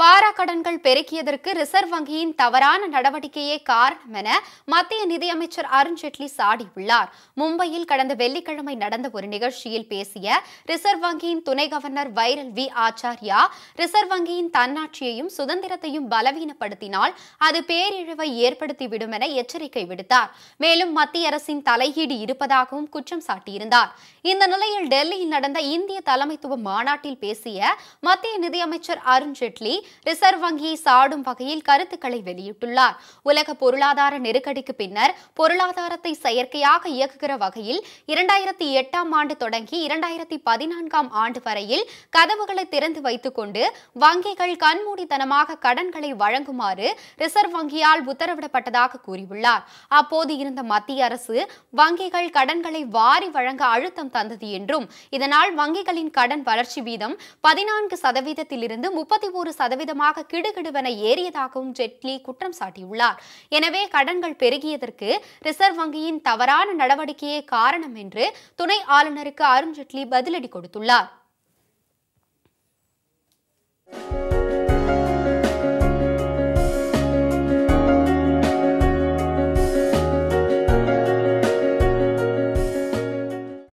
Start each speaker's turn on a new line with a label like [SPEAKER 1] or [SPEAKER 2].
[SPEAKER 1] வாரா கடன்கள் பெருக்கியதற்கு ரிசர்வ் வங்கியின் தவறான நடவடிக்கையே காரணம் என மத்திய நிதியமைச்சர் அருண்ஜேட்லி சாடியுள்ளார் மும்பையில் கடந்த வெள்ளிக்கிழமை நடந்த ஒரு நிகழ்ச்சியில் பேசிய ரிசர்வ் வங்கியின் துணை கவர்னர் வைரல் வி ஆச்சாரியா ரிசர்வ் வங்கியின் தன்னாட்சியையும் சுதந்திரத்தையும் பலவீனப்படுத்தினால் அது பேரிழிவை ஏற்படுத்திவிடும் என எச்சரிக்கை விடுத்தார் மேலும் மத்திய அரசின் தலையீடு இருப்பதாகவும் குற்றம் சாட்டியிருந்தார் இந்த நிலையில் டெல்லியில் நடந்த இந்திய தலைமைத்துவ மாநாட்டில் பேசிய மத்திய நிதியமைச்சர் அருண்ஜேட்லி ரிசர்வ் வங்கி சாடும் வகையில் கருத்துக்களை வெளியிட்டுள்ளார் உலக பொருளாதார நெருக்கடிக்கு பின்னர் பொருளாதாரத்தை செயற்கையாக இயக்குகிற வகையில் இரண்டாயிரத்தி எட்டாம் ஆண்டு தொடங்கி இரண்டாயிரத்தி பதினான்காம் ஆண்டு வரையில் கதவுகளை திறந்து வைத்துக் கொண்டு வங்கிகள் கண்மூடித்தனமாக கடன்களை வழங்குமாறு ரிசர்வ் வங்கியால் உத்தரவிடப்பட்டதாக கூறியுள்ளார் அப்போது இருந்த மத்திய அரசு வங்கிகள் கடன்களை வாரி வழங்க அழுத்தம் தந்தது என்றும் இதனால் வங்கிகளின் கடன் வளர்ச்சி வீதம் பதினான்கு சதவீதத்திலிருந்து முப்பத்தி ஒரு சதவீதம் சதவீதமாக கிடுகிடுவென ஏறியதாகவும் ஜெட்லி குற்றம் சாட்டியுள்ளார் எனவே கடன்கள் பெருகியதற்கு ரிசர்வ் வங்கியின் தவறான நடவடிக்கையே காரணம் என்று துணை ஆளுநருக்கு அருண் பதிலடி கொடுத்துள்ளார்